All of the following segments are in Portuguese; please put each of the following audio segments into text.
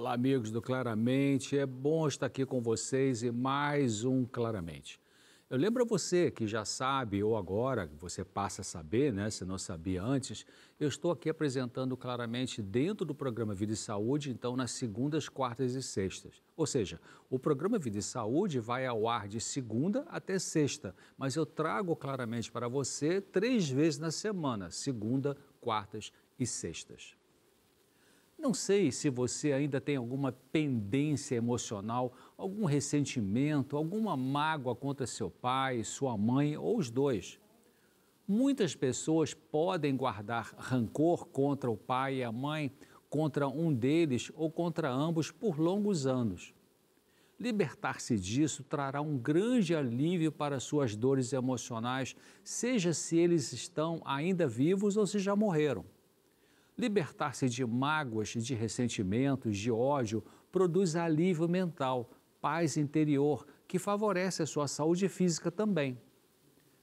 Olá, amigos do Claramente. É bom estar aqui com vocês e mais um Claramente. Eu lembro a você que já sabe, ou agora você passa a saber, né? Se não sabia antes, eu estou aqui apresentando claramente dentro do programa Vida e Saúde, então nas segundas, quartas e sextas. Ou seja, o programa Vida e Saúde vai ao ar de segunda até sexta, mas eu trago claramente para você três vezes na semana: segunda, quartas e sextas. Não sei se você ainda tem alguma pendência emocional, algum ressentimento, alguma mágoa contra seu pai, sua mãe ou os dois. Muitas pessoas podem guardar rancor contra o pai e a mãe, contra um deles ou contra ambos por longos anos. Libertar-se disso trará um grande alívio para suas dores emocionais, seja se eles estão ainda vivos ou se já morreram. Libertar-se de mágoas, de ressentimentos, de ódio, produz alívio mental, paz interior, que favorece a sua saúde física também.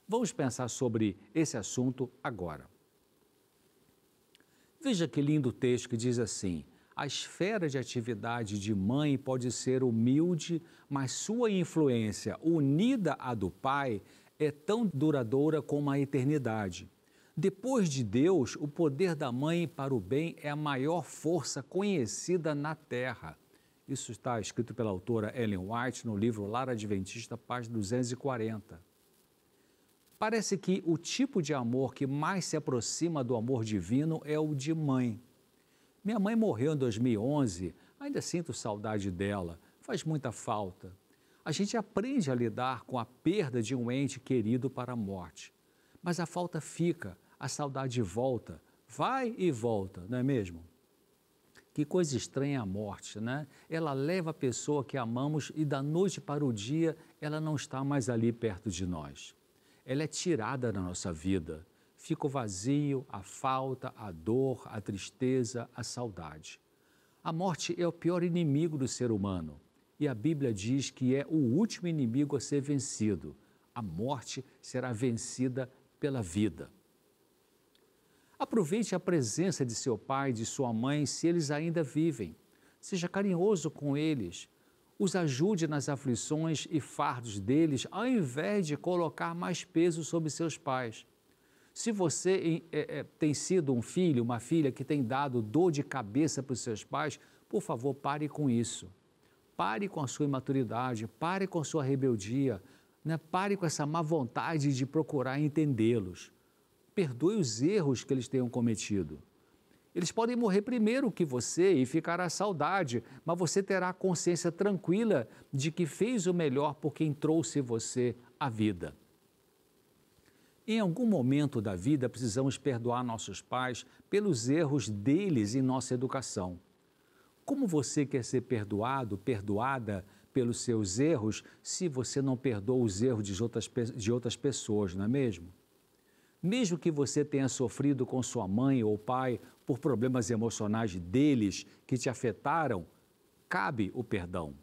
Vamos pensar sobre esse assunto agora. Veja que lindo texto que diz assim: a esfera de atividade de mãe pode ser humilde, mas sua influência, unida à do pai, é tão duradoura como a eternidade. Depois de Deus, o poder da mãe para o bem é a maior força conhecida na Terra. Isso está escrito pela autora Ellen White no livro Lara Adventista, página 240. Parece que o tipo de amor que mais se aproxima do amor divino é o de mãe. Minha mãe morreu em 2011, ainda sinto saudade dela, faz muita falta. A gente aprende a lidar com a perda de um ente querido para a morte, mas a falta fica a saudade volta, vai e volta, não é mesmo? Que coisa estranha a morte, né? Ela leva a pessoa que amamos e da noite para o dia ela não está mais ali perto de nós. Ela é tirada da nossa vida. Fica o vazio, a falta, a dor, a tristeza, a saudade. A morte é o pior inimigo do ser humano e a Bíblia diz que é o último inimigo a ser vencido. A morte será vencida pela vida. Aproveite a presença de seu pai e de sua mãe se eles ainda vivem. Seja carinhoso com eles. Os ajude nas aflições e fardos deles, ao invés de colocar mais peso sobre seus pais. Se você é, é, tem sido um filho, uma filha que tem dado dor de cabeça para os seus pais, por favor, pare com isso. Pare com a sua imaturidade, pare com a sua rebeldia, né? pare com essa má vontade de procurar entendê-los perdoe os erros que eles tenham cometido. Eles podem morrer primeiro que você e ficar à saudade, mas você terá a consciência tranquila de que fez o melhor por quem trouxe você à vida. Em algum momento da vida, precisamos perdoar nossos pais pelos erros deles em nossa educação. Como você quer ser perdoado, perdoada pelos seus erros, se você não perdoa os erros de outras, de outras pessoas, não é mesmo? Mesmo que você tenha sofrido com sua mãe ou pai por problemas emocionais deles que te afetaram, cabe o perdão.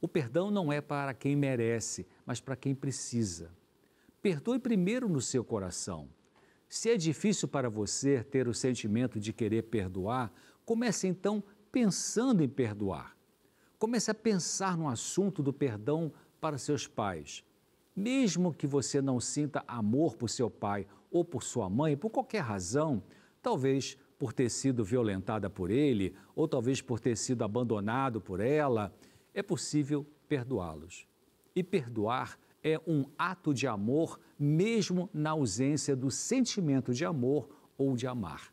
O perdão não é para quem merece, mas para quem precisa. Perdoe primeiro no seu coração. Se é difícil para você ter o sentimento de querer perdoar, comece então pensando em perdoar. Comece a pensar no assunto do perdão para seus pais, mesmo que você não sinta amor por seu pai ou por sua mãe, por qualquer razão, talvez por ter sido violentada por ele ou talvez por ter sido abandonado por ela, é possível perdoá-los. E perdoar é um ato de amor, mesmo na ausência do sentimento de amor ou de amar.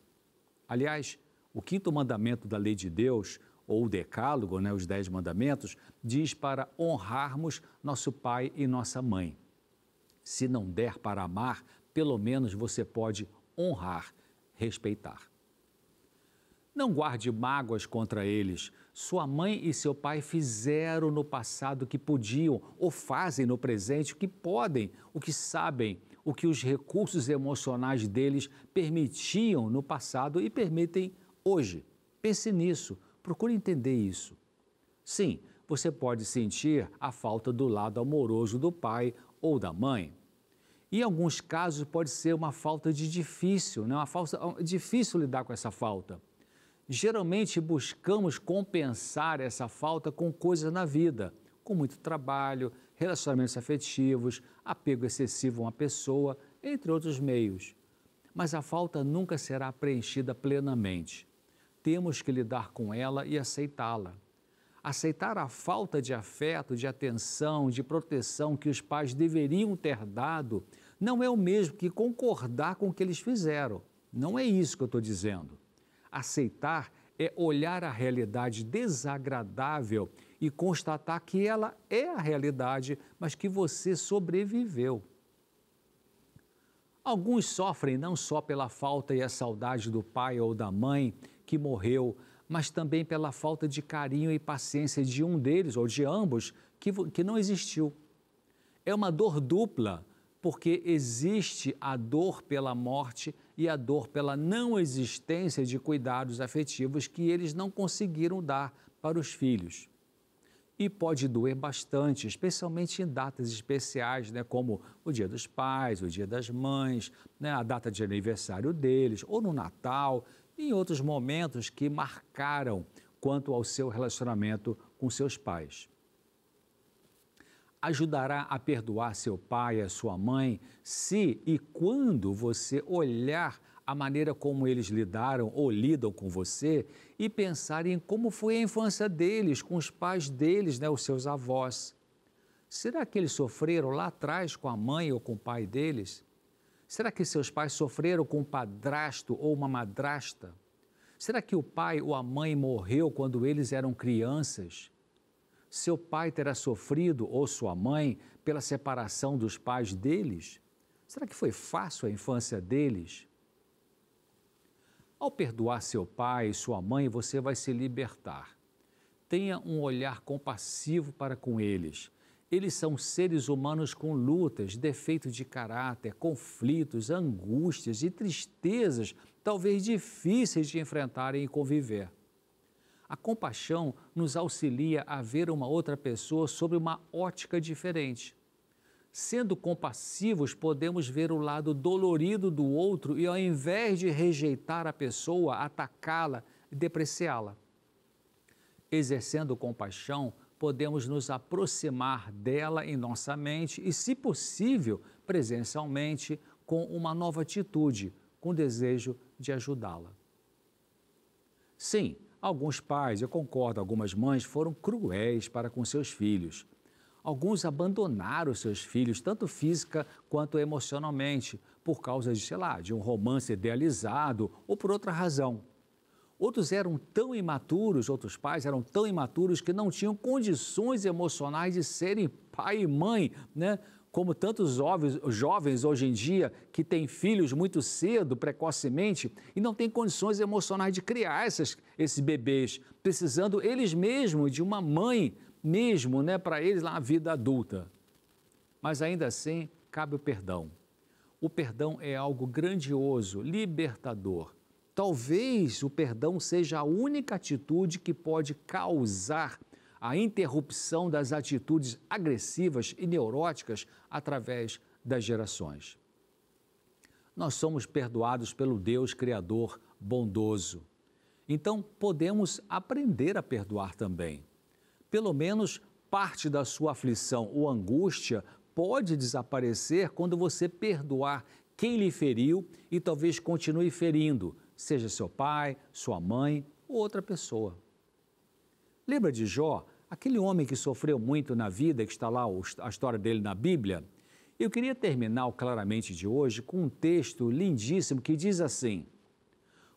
Aliás, o quinto mandamento da lei de Deus ou o Decálogo, né, os Dez Mandamentos, diz para honrarmos nosso pai e nossa mãe. Se não der para amar, pelo menos você pode honrar, respeitar. Não guarde mágoas contra eles. Sua mãe e seu pai fizeram no passado o que podiam ou fazem no presente o que podem, o que sabem, o que os recursos emocionais deles permitiam no passado e permitem hoje. Pense nisso Procure entender isso. Sim, você pode sentir a falta do lado amoroso do pai ou da mãe. Em alguns casos, pode ser uma falta de difícil, né? uma falta, difícil lidar com essa falta. Geralmente, buscamos compensar essa falta com coisas na vida, com muito trabalho, relacionamentos afetivos, apego excessivo a uma pessoa, entre outros meios. Mas a falta nunca será preenchida plenamente temos que lidar com ela e aceitá-la. Aceitar a falta de afeto, de atenção, de proteção que os pais deveriam ter dado não é o mesmo que concordar com o que eles fizeram. Não é isso que eu estou dizendo. Aceitar é olhar a realidade desagradável e constatar que ela é a realidade, mas que você sobreviveu. Alguns sofrem não só pela falta e a saudade do pai ou da mãe, que morreu, mas também pela falta de carinho e paciência de um deles ou de ambos que, que não existiu. É uma dor dupla, porque existe a dor pela morte e a dor pela não existência de cuidados afetivos que eles não conseguiram dar para os filhos e pode doer bastante, especialmente em datas especiais, né, como o Dia dos Pais, o Dia das Mães, né, a data de aniversário deles, ou no Natal, e em outros momentos que marcaram quanto ao seu relacionamento com seus pais. Ajudará a perdoar seu pai e a sua mãe se e quando você olhar a maneira como eles lidaram ou lidam com você e pensar em como foi a infância deles, com os pais deles, né, os seus avós. Será que eles sofreram lá atrás com a mãe ou com o pai deles? Será que seus pais sofreram com um padrasto ou uma madrasta? Será que o pai ou a mãe morreu quando eles eram crianças? Seu pai terá sofrido ou sua mãe pela separação dos pais deles? Será que foi fácil a infância deles? Ao perdoar seu pai e sua mãe, você vai se libertar. Tenha um olhar compassivo para com eles. Eles são seres humanos com lutas, defeitos de caráter, conflitos, angústias e tristezas, talvez difíceis de enfrentarem e conviver. A compaixão nos auxilia a ver uma outra pessoa sob uma ótica diferente. Sendo compassivos, podemos ver o lado dolorido do outro e, ao invés de rejeitar a pessoa, atacá-la e depreciá-la. Exercendo compaixão, podemos nos aproximar dela em nossa mente e, se possível, presencialmente, com uma nova atitude, com desejo de ajudá-la. Sim, alguns pais, eu concordo, algumas mães foram cruéis para com seus filhos Alguns abandonaram seus filhos, tanto física quanto emocionalmente, por causa de, sei lá, de um romance idealizado ou por outra razão. Outros eram tão imaturos, outros pais eram tão imaturos que não tinham condições emocionais de serem pai e mãe, né? Como tantos jovens hoje em dia que têm filhos muito cedo, precocemente, e não têm condições emocionais de criar essas, esses bebês, precisando eles mesmos de uma mãe mesmo né, para eles lá a vida adulta. Mas ainda assim, cabe o perdão. O perdão é algo grandioso, libertador. Talvez o perdão seja a única atitude que pode causar a interrupção das atitudes agressivas e neuróticas através das gerações. Nós somos perdoados pelo Deus Criador bondoso. Então, podemos aprender a perdoar também pelo menos parte da sua aflição ou angústia pode desaparecer quando você perdoar quem lhe feriu e talvez continue ferindo, seja seu pai, sua mãe ou outra pessoa. Lembra de Jó, aquele homem que sofreu muito na vida, que está lá a história dele na Bíblia? Eu queria terminar o claramente de hoje com um texto lindíssimo que diz assim: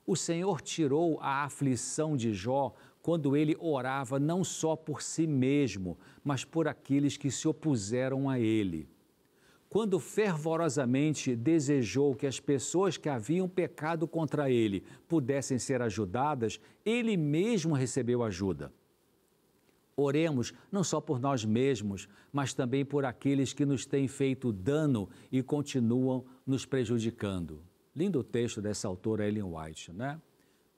O Senhor tirou a aflição de Jó quando ele orava não só por si mesmo, mas por aqueles que se opuseram a ele. Quando fervorosamente desejou que as pessoas que haviam pecado contra ele pudessem ser ajudadas, ele mesmo recebeu ajuda. Oremos não só por nós mesmos, mas também por aqueles que nos têm feito dano e continuam nos prejudicando. Lindo texto dessa autora Ellen White, né?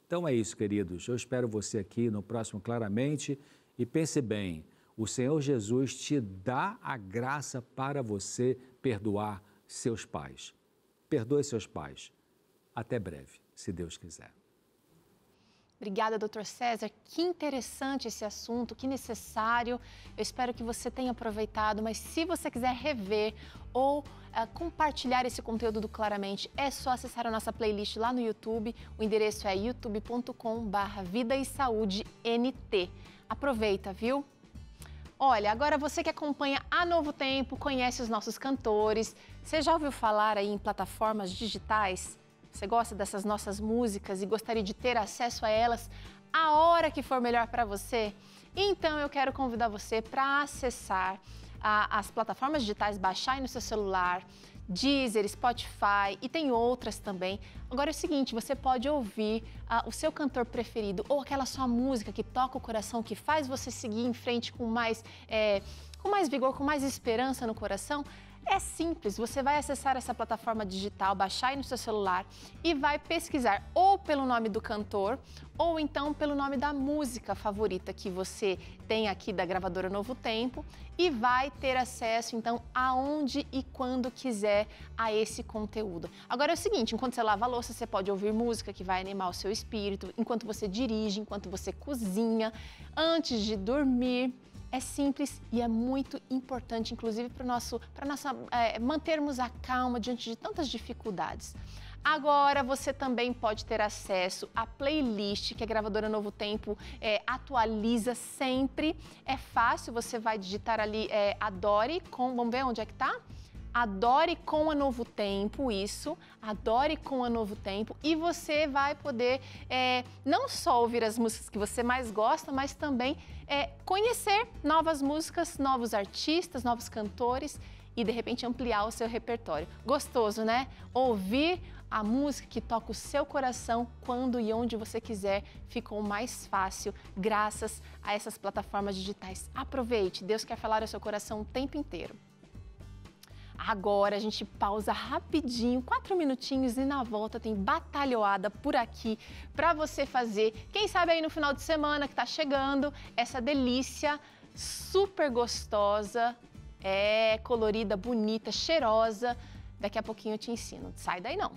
Então é isso, queridos. Eu espero você aqui no próximo claramente e pense bem. O Senhor Jesus te dá a graça para você perdoar seus pais. Perdoe seus pais. Até breve, se Deus quiser. Obrigada, doutor César. Que interessante esse assunto, que necessário. Eu espero que você tenha aproveitado, mas se você quiser rever ou uh, compartilhar esse conteúdo do Claramente, é só acessar a nossa playlist lá no YouTube. O endereço é youtube.com/barra Vida e Saúde NT. Aproveita, viu? Olha, agora você que acompanha a Novo Tempo, conhece os nossos cantores, você já ouviu falar aí em plataformas digitais? Você gosta dessas nossas músicas e gostaria de ter acesso a elas a hora que for melhor para você? Então eu quero convidar você para acessar a, as plataformas digitais, baixar aí no seu celular, Deezer, Spotify e tem outras também. Agora é o seguinte, você pode ouvir uh, o seu cantor preferido ou aquela sua música que toca o coração, que faz você seguir em frente com mais, é, com mais vigor, com mais esperança no coração, é simples, você vai acessar essa plataforma digital, baixar aí no seu celular e vai pesquisar ou pelo nome do cantor ou então pelo nome da música favorita que você tem aqui da gravadora Novo Tempo e vai ter acesso então aonde e quando quiser a esse conteúdo. Agora é o seguinte, enquanto você lava a louça, você pode ouvir música que vai animar o seu espírito, enquanto você dirige, enquanto você cozinha, antes de dormir, é simples e é muito importante, inclusive para nosso, para nossa é, mantermos a calma diante de tantas dificuldades. Agora você também pode ter acesso à playlist que a gravadora Novo Tempo é, atualiza sempre. É fácil, você vai digitar ali é, Adore com. Vamos ver onde é que tá? Adore com a Novo Tempo isso, adore com a Novo Tempo e você vai poder é, não só ouvir as músicas que você mais gosta, mas também é, conhecer novas músicas, novos artistas, novos cantores e de repente ampliar o seu repertório. Gostoso, né? Ouvir a música que toca o seu coração quando e onde você quiser ficou mais fácil graças a essas plataformas digitais. Aproveite, Deus quer falar ao seu coração o tempo inteiro. Agora a gente pausa rapidinho, quatro minutinhos, e na volta tem batalhoada por aqui para você fazer. Quem sabe aí no final de semana que está chegando, essa delícia super gostosa, é colorida, bonita, cheirosa. Daqui a pouquinho eu te ensino. Sai daí não.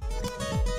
Música